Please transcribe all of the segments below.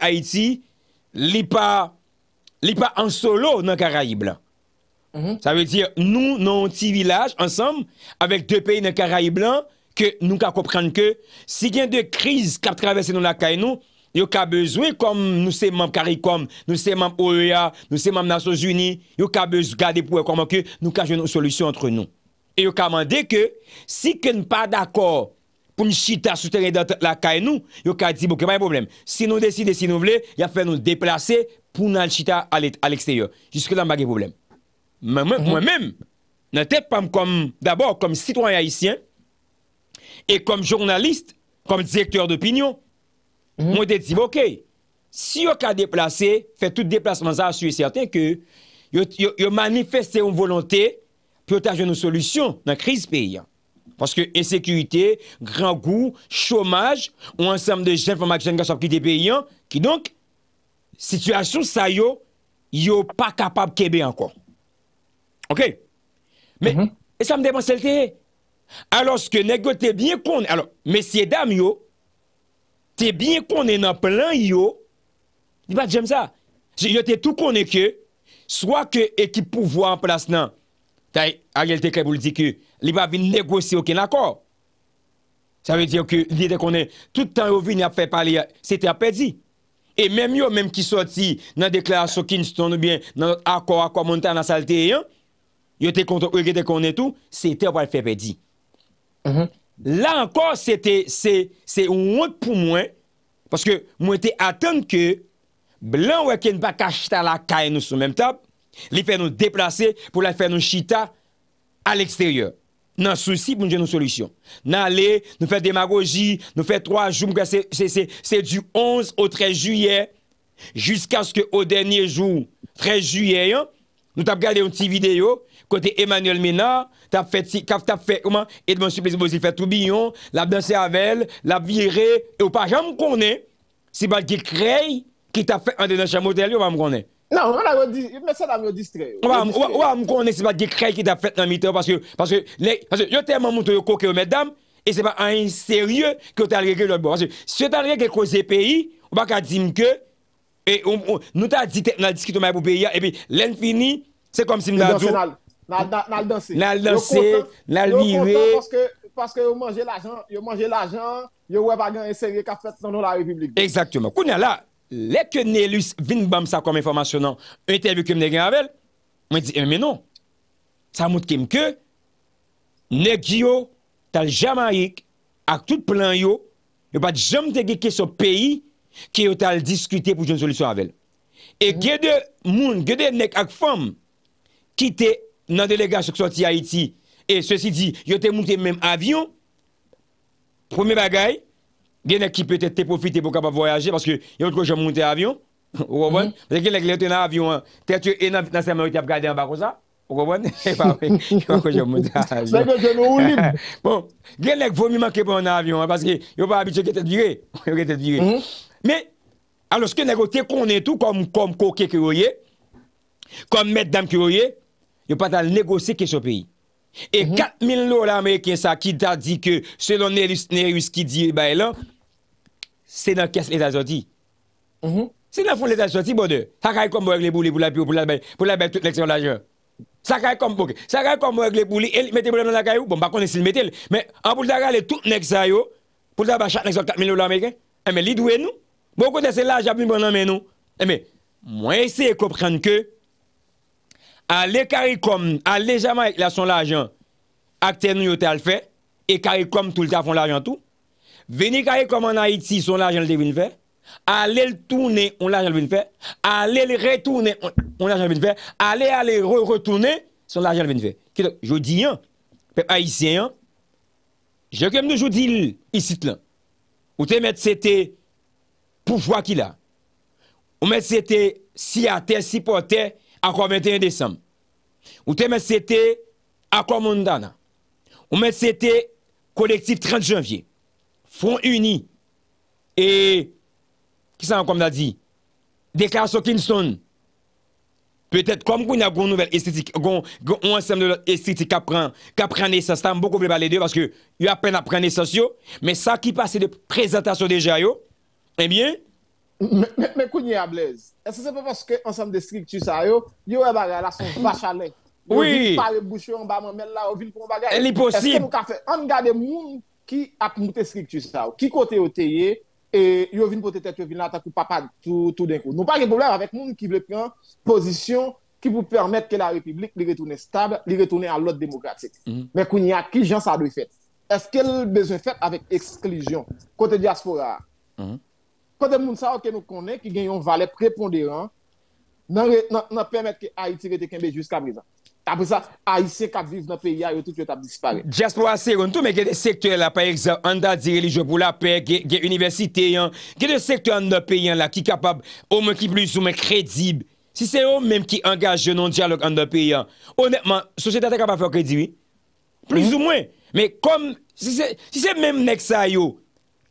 Haiti, li pa an solo nan Karayi Blan. Sa ve tiye nou nan ti vilaj ansam, avek de peyi nan Karayi Blan, ke nou ka kopren ke si gen de kriz kap travese nou la kay nou, yo ka bezwe kom nou seman Karikom, nou seman Oya, nou seman Nasos Uni, yo ka bezwe gade pou e koman ke nou kaje nou solusyon entre nou. E yo ka mande ke si ken pa d'akor, Bon, yon chita souteri mhm. la kay nou, yon ka atiboke, may poublem. Si nou deside, si nou vle, ya fè nou deplase pou nan chita al eksteyor, jiske nan bagye poublem. Mwen men, mwen men, nan te pam kom, dabor, kom sitwanyayisyen, e kom jounalist, kom direktor d'opinyon, mwen te atiboke, si yon ka deplase, fè tout deplase man sa, asuy certain ke yon manifeste yon volonté pi otaje nou solusyon nan kriz pe yon. Paske esekurite, gran gou, chomaj, ou ansam de jen fomak jen gasop ki te pe yon, ki donk, situasyon sa yo, yo pa kapab kebe anko. Ok? Mhm. Me, esam demanselte. Alos ke negot te bie kon, alo, mesye dam yo, te bie kon enan plan yo, di ba jem sa, yo te tou kon ek yo, swa ke ekip pouvo anplas nan, tay, a yel te kre pou di ki, li va vi negosi mm-hmm. ou ken akor. Sa ve diyo ki, li de konen, toutan ou vi ni ap fe pali, se te ap pedi. E menm yo, menm ki soti, nan deklarasyo kin, se ton nou bien, nan akor, akor, moun tan nasalte yon, yo te konton ou ge de konen tou, se te ap pali fe pedi. La ankor, se te, se, se ou wot pou mwen, paske mwen te atan ke, blan wè ken baka chita la kaye nou sou menm tap, li fe nou deplase, pou la fe nou chita, al eksteryor. dans souci pour nous une solution. Nous allons, nous faire démagogie, nous faisons trois jours, c'est du 11 au 13 juillet, jusqu'à ce que au dernier jour, 13 juillet, nous avons regardé une petite vidéo, côté Emmanuel Ménard, t'as fait, t'as fait, comment, Edmond Supplice fait tout billon, l'a dansé avec elle, l'a viré, et ou pas jamais connaît, c'est pas qui crée, qui t'a fait un dénonciation chambre ou on va me connaître. Non, on a dit, mais ça, on a distrait. Ouais, on c'est pas des crèves qui t'a fait dans parce que, parce que, parce que, yo tellement mesdames, et c'est pas un sérieux que t'as réglé l'autre Parce que si t'as réglé cause pays, on va dire que, et nous t'a dit, on a discuté pour pays, et puis, l'infini, c'est comme si nous avons danser Parce que l'argent, vous pas sérieux la République. Exactement. là, les que Nelus vin bam sa kom information nan, interview kem ne gen avèl, mwen di, eh, mais non, ça montre kem ke, ne gyo tal Jamaïque ak tout plan yo, yo pas jamais te ge ke so peyi, ki yo tal discuter pou joun solution avèl. E mm. de moun, de nek ak femme ki te nan delegasyon ki Haïti. Haiti, e et dit, di, yo te monté même avion premier bagay, Genèk ki pète te profite pou kap ap voyaje, paske yon kou jom moun te avyon, ou kou bon, genèk le yon te nan avyon, te atu enan finansyaman ou te ap gade an bako sa, ou kou bon, genèk pou mi manke pou an avyon, paske yon pa habiche ke te dire, yo ke te dire, me, alos ke negote konen tou, kom kou ke kyouye, kom meddam kyouye, yo patan negose ke sou peyi, e kat mil lor Ameriken sa ki ta di ke, se non ne yous ki di eh bae lan, Se nan kes leta soti. Se nan fon leta soti bon de. Sa ka yi kombo ek le pou li pou la pe ou pou la pe tout leksyon la jen. Sa ka yi kombo ek le pou li. El mette pou la nan la kayou. Bon bako nesil mette. Men an pou lta gale tout leksyon yo. Pou lta bachat leksyon 4 milion lor meke. Eme lidwe nou. Bon kote eh, se la japon bon nan men nou. Eme mwen ese yi kopren ke. A le ka yi kom. A lejaman ek la son la jen. Ak ten nou yote al fe. E ka yi kom tout le ta fon la jen tou. venir comme en Haïti, son l'argent de devine faire. Aller le tourner, on l'argent le faire. Aller le retourner, on l'argent le faire. Aller aller re retourner, son l'argent le faire. Je dis, hein, peuple haïtien, hein, je comme nous dis ici là. Ou te mettre c'était euh, pouvoir qu'il a. Ou mettre c'était euh, si à terre, si porter, à 21 décembre. Ou te mettre c'était à Mondana. Ou mettre c'était euh, collectif 30 janvier front uni et, qui ça, comme on a dit, déclaration Kingston, peut-être comme qu'on a une nouvelle esthétique, un ensemble de esthétique qui prend, qui naissance, ça beaucoup plus parler de parce que il a peine à prendre mais ça qui passe de présentation déjà, yo, eh bien, mais, mais, mais a Blaise, est-ce que c'est pas parce que ensemble de structure ça yo, yo a la son vache Oui. Yo en bas, mais là, au ville pour est possible. Est-ce que nous café, on garde monde ki ap mouteskik tu sa ou, ki kote oteye, e, yo vin potete, yo vin la ta kou papad, tout d'en kou. Nou pa repobler avèk moun ki ble pren posisyon ki pou permèt ke la republik li retounen stab, li retounen an lot demokratik. Mè mhm. kou ni akil, jan sa doy fèt. Eske l bezon fèt avèk eksklijyon, kote di asfora. Mhm. Kote moun sa ou ke nou konè, ki gen yon valèp repondèran, nan permèt ki a itire te kenbe jusqu'a mizan. Tape sa, a yi se kat viv nan pe ya, yo tout yo tap dispare. Jaspo a se yon tou, me gen de sektoy la, pa ekse, an da di religio pou la pe, gen universite yon, gen de sektoy nan pe ya la, ki kapab, o men ki plus ou men kredib, si se yon men ki angaje non diyalog nan pe ya, honetman, sosyete a te kapab fè kredibi? Plus mm-hmm. ou mwen? Me kom, si se, si se men men ek sa yo,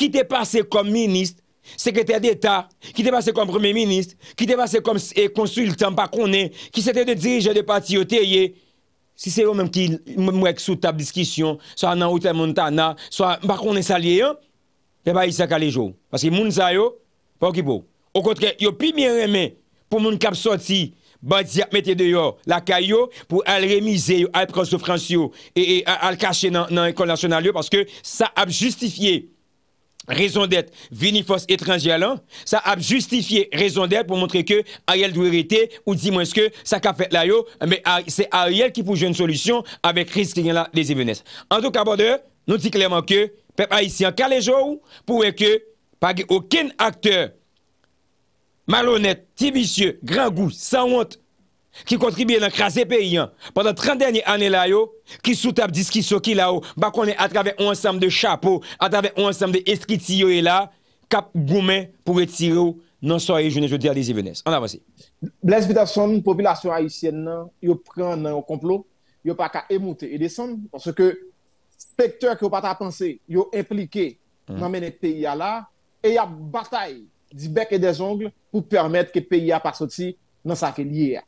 ki te pase kom minist, secrétaire d'État, qui était passé comme premier ministre, qui était passé comme consultant, pas qui s'était de dirigeant de parti au e. Si c'est eux-mêmes qui, moi, sous table discussion, soit dans l'hôtel Montana, soit, pas qu'on est salié, eh bien, ils s'en les Parce que les gens, sont pas occupés. Au contraire, ils ont plus bien pour les gens qui sorti, bandits mettez dehors la caillou pour aller remiser, aller prendre souffrance et, et, aller cacher dans l'école nationale parce que ça a justifié raison d'être vini force étrangère là, ça a justifié raison d'être pour montrer que Ariel doit hériter ou dis moi ce que ça qu'a fait là mais c'est Ariel qui pour jouer une solution avec risque qui là les événements. En tout cas, nous dit clairement que peuple haïtien calé jour pour que pas aucun acteur malhonnête, tibicieux, grand goût, sans honte qui contribue à écraser pays hein. pendant 30 dernières années là qui sous table discussion qui là bah qu'on est à travers un ensemble de chapeaux à travers un ensemble de qui et là cap goumen pour retirer non soyez je dis à les Venesse on avance Blaise Peterson population haïtienne hein, yo prend un complot yo pas qu'à émouter et descendre parce que qui que pas ta penser yo impliqué mm. dans mener pays là et y a bataille du bec et des ongles pour permettre que pays a pas sorti dans sa lié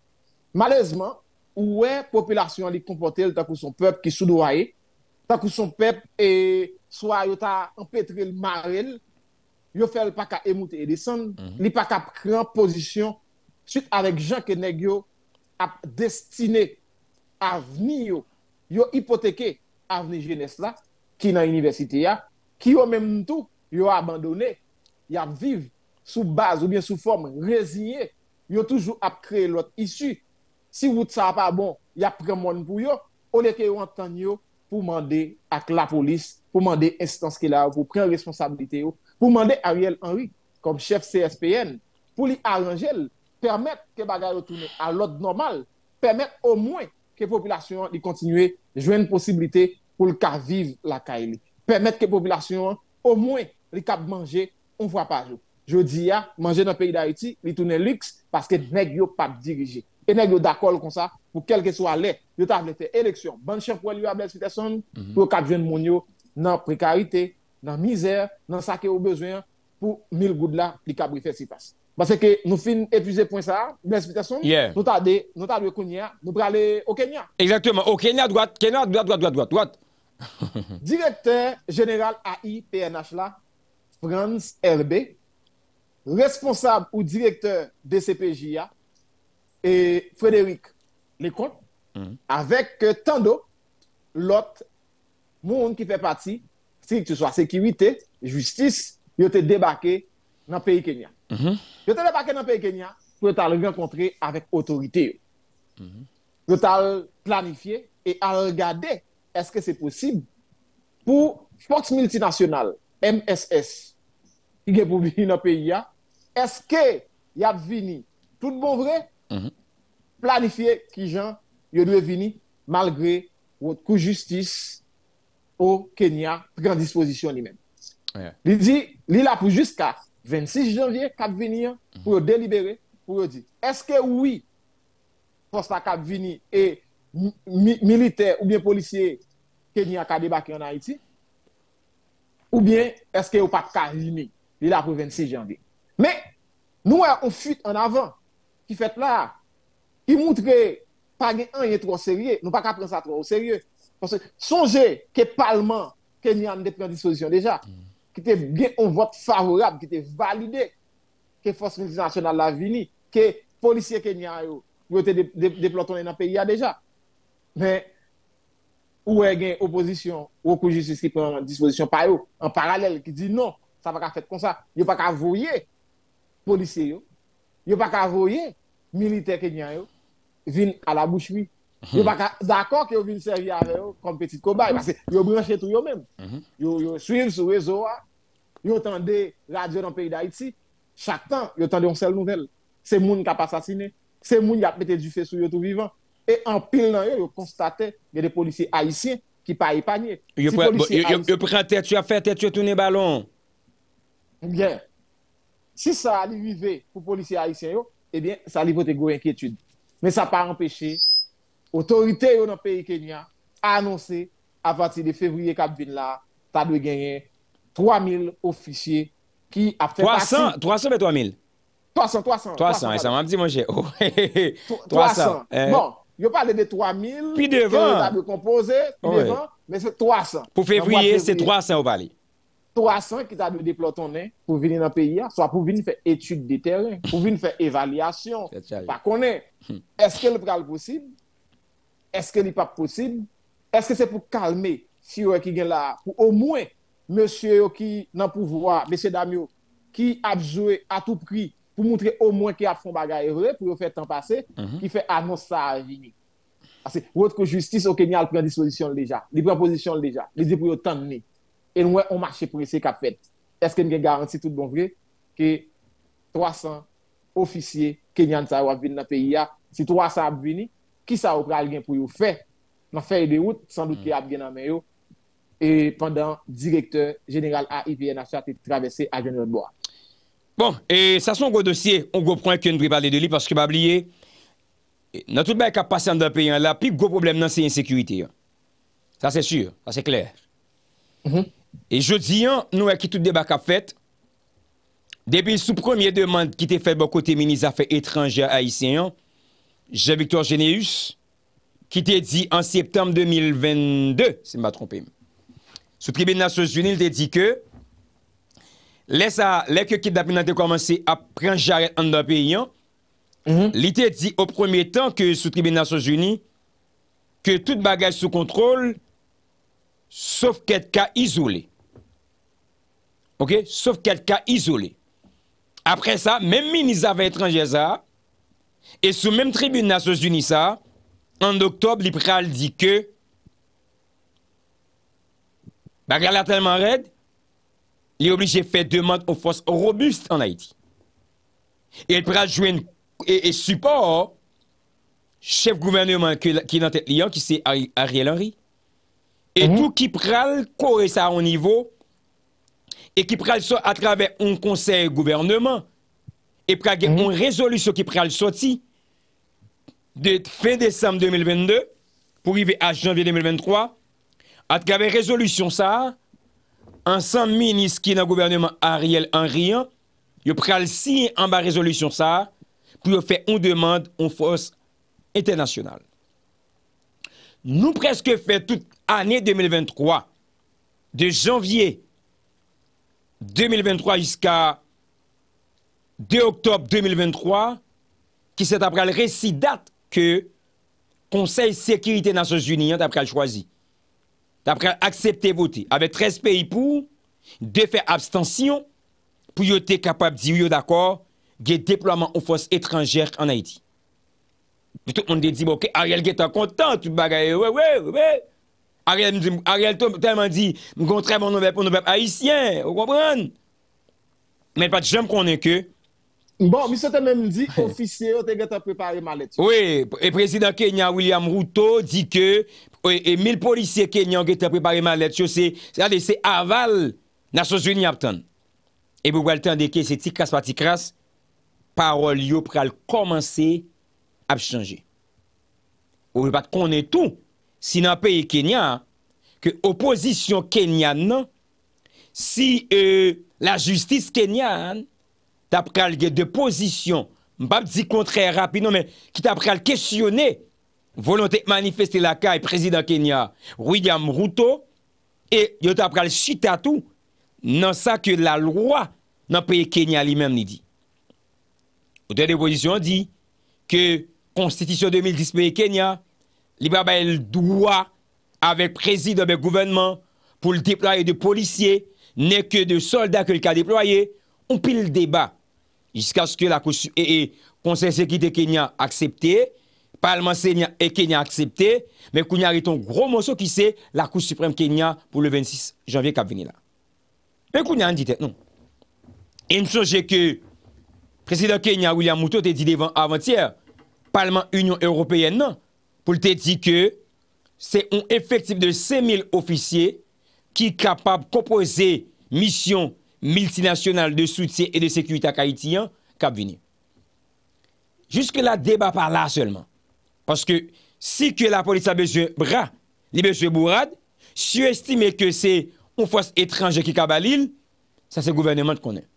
Malheureusement, où est la population qui a comporté, son peuple qui soudoyer, tant que son peuple soit soyeux, tant en pétrole, maré, il fait pas et descendre. Mhm. les sons, pas qu'à prendre position, suite avec Jean a destiné à venir, il hypothéqué à venir Génésta qui na universitéa, qui au même tout, abandonné, il a sous base ou bien sous forme résigné, il a toujours créé l'autre issue. Si ne savez pas bon, il y a de monde pour yo, au lieu pour demander à la police, pour demander instance qu'il a pour prendre responsabilité pour demander Ariel Henry comme chef CSPN pour lui arranger, permettre que gens retourne à l'ordre normal, permettre au moins que population à jouer une possibilité pour le cas vivre la caille. Permettre que population au moins les cap manger on voit par jour. Je dis, manger dans le pays d'Haïti, il tourne luxe parce que ne pas dirigé et nèg d'accord comme ça pour quel que soit l'air yo t'a fait élection bon chef mhm. pour lui Peterson pour cap jeune dans la précarité, précarité la misère dans ça que au besoin pour 1000 gouttes là li faire si passe parce que nous fin épuisé point ça nous t'a nous nous aller au Kenya exactement au Kenya droite Kenya droite droite droite droite droite directeur général AI PNH là Franz RB responsable ou directeur CPJA et Frédéric Lecomte, mm. avec euh, tant d'autres, l'autre monde qui fait partie, si tu ce sécurité, justice, ils ont débarqué dans le pays Kenya. Ils mm mm-hmm. ont débarqué dans le pays Kenya pour être rencontrer avec l'autorité. Ils mm mm-hmm. -hmm. planifié et à regarder est-ce que c'est possible pour force multinationale, MSS, qui est pour venir dans le pays, hein? est-ce que y a venu tout bon vrai Mhm. planifier qui jan yo dwe vini malgre de justice au Kenya grande disposition li même il Li di, li la pou 26 janvier kap vini an, mm -hmm. pou yo delibere, pou oui posta la kap vini et militaire ou bien policier Kenya ka debake en Haïti? ou bien est-ce yo pat pas vini il la pou 26 janvier? Mais nous, on fuit en avant fait là, il montre pas un est trop sérieux, nous pas qu'à prendre ça trop au sérieux. Parce que songez que le Parlement kenyan pris en disposition déjà, mm. qui était bien un vote favorable, qui était validé, que force nationale l'a vini, que policiers kenyan yo, yo été dans le pays déjà. Mais où est une opposition ou de justice qui prend disposition par eux en parallèle qui dit non ça va pas faire comme ça il pas qu'à voyer policiers. il pas qu'à voyer militaires kenyans yo viennent à la bouche oui. Mhm. d'accord que yo viennent servir avec eux comme petit cobaye parce que yo branchez tout yo même. Mhm. Yo yo suivent sur réseau a. Yo la radio dans le pays d'Haïti. Chaque temps, yo entendez une seule nouvelle. C'est moun qui a assassiné, c'est moun qui a mis du feu sur yo tout vivant et en pile dans yo, yo constatait y a des policiers haïtiens qui ne pas épargnés. Yo si tête, tu as fait tête, tu as tourné ballon. Bien. Si ça arrivait pour policiers haïtiens yo, eh eh ça ça des inquiétudes. Mais ça ça pas pas l'autorité dans le pays Kenya annoncé à partir de février, 4 venir là, as gagné gagner 3 000 officiers qui 300, 300, 300 3 3.000? 300, 300. 300, ça m'a dit mon manger. 300. Bon, je parle de 3.000, tu as devant, devan, mais c'est 300. Pour février, c'est 300 au palais. 300 qui a à pour venir dans le pays, hein. soit pour venir faire études de terrain, pour venir faire évaluation. Hmm. Est-ce que le qu'elle est possible Est-ce qu'elle n'est pas possible Est-ce que c'est pour calmer, si vous avez là, pour au moins, monsieur qui est dans le pouvoir, monsieur Damio, qui a joué à tout prix pour montrer au moins qu'il a fait un bagarre, pour faire un temps passer, mhm. qui fait annoncer à venir Parce que votre justice au Kenya prend disposition déjà. Les prend position déjà. Les pour ont tendu. En wè, on mache pou ese kap fet. Eske n gen garanti tout bon vre, ke 300 ofisye kenyan sa wap vin nan peyi ya, si 300 ap vini, ki sa wap ral gen pou yo fe? Nan fe yon de wout, san lout ki ap gen nan men yo, e pandan direktor general a IPNH te travesse a gen yon doa. Bon, e sa son go dosye, on go prwen ke yon vre pale de li, paske mab liye, nan tout bè kap pase an dan peyi an la, pi go problem nan se yon sekurite yon. Sa se sur, sa mm-hmm. se kler. E jodi yon nou ek ki tout debak ap fèt, debi sou premier demand ki te fèt bo kote meni zafè etranjè a isen yon, Jean-Victor Généus, ki te di an septembe 2022, se mba trompè m. Sou tribe de Nasyon Jouni l te di ke, lè sa, lè ke kit da penante komanse ap pren jaret an da pe yon, li te di o premier tan ke sou tribe de Nasyon Jouni, ke tout bagaj sou kontrol, sauf cas isolé. OK Sauf cas isolés. Après ça, même ministre de l'étranger ça et sous même tribune des Nations Unies en octobre, l'Ipral dit que tellement raide, il est obligé de faire demande aux forces robustes en Haïti. Et il pourra jouer et, support chef gouvernement qui est dans tête qui c'est Ariel Henry. Et mhm. tout ki pral kore sa an nivou, et ki pral sa atrave an konsey gouverneman, et prage an rezolusyo ki pral mhm. sa ti, de fin desemm 2022, pou i ve a janvye 2023, atrave rezolusyon sa, an san minis ki nan gouverneman a riel an riyan, yo pral si an ba rezolusyon sa, pou yo fe an demande an fos etenasyonal. Nou preske fe tout kon, Ane 2023, de janvye 2023 iska 2 oktob 2023, ki se tapre al resi dat ke konsey sekirite nasyon jouniyan tapre al chwazi. Tapre al aksepte voti. Ave 13 peyi pou de fe abstansyon pou yo te kapab di yo d'akor ge deplouaman ou fos etranjer an Haiti. Poutou moun de di boke, a yal ge ta kontant, ou bagay, oue, oue, oue, oue, A rèl tou mwen di, mwen kontre mwen noubèp, mwen noubèp haisyen, ou kwa pran? Mwen pati chanm konen ke. Bon, miso te mwen di, ofisye ou te geta prepare malet yo. Ouè, e prezident Kenya William Routo di ke, ouè, e mil polisye Kenya ou geta prepare malet yo, se aval nasyon jouni ap ton. E pou wèl te an deke se ti kras pa ti kras, parol yo pral komanse ap chanje. Ouè pati konen tou. si nan peye Kenyan, ke opozisyon Kenyan nan, si euh, la justis Kenyan, tap kal gye depozisyon, mbap di kontre rapi nan, ki tap kal kesyone, volante manifesti laka e prezident Kenyan, William Routo, e yo tap kal chita tou, nan sa ke la lwa nan peye Kenyan li men ni di. Ote depozisyon di, ke konstitisyon 2010 menye Kenyan, li babay le droit avec président du gouvernement pour le déployer de policiers, n'est que de soldats que le cas déployé, on pile débat. Jusqu'à ce que la et, et, Conseil sécurité Kenya accepté, Parlement et Kenya accepté, mais qu'on y a un gros morceau qui sait la Cour suprême Kenya pour le 26 janvier qui venir là. Mais qu'on y a dit non. Et nous que le président Kenya, William Ruto a dit devant avant-hier, Parlement Union Européenne, non pour te dire que c'est un effectif de 5000 officiers qui est capable de composer mission multinationale de soutien et de sécurité à Haïtien hein, cap venir. Jusque-là, débat par là seulement. Parce que si que la police a besoin de bras, les besoin de bourrade, que c'est une force étrangère qui cabalille, ça c'est le gouvernement qu'on est.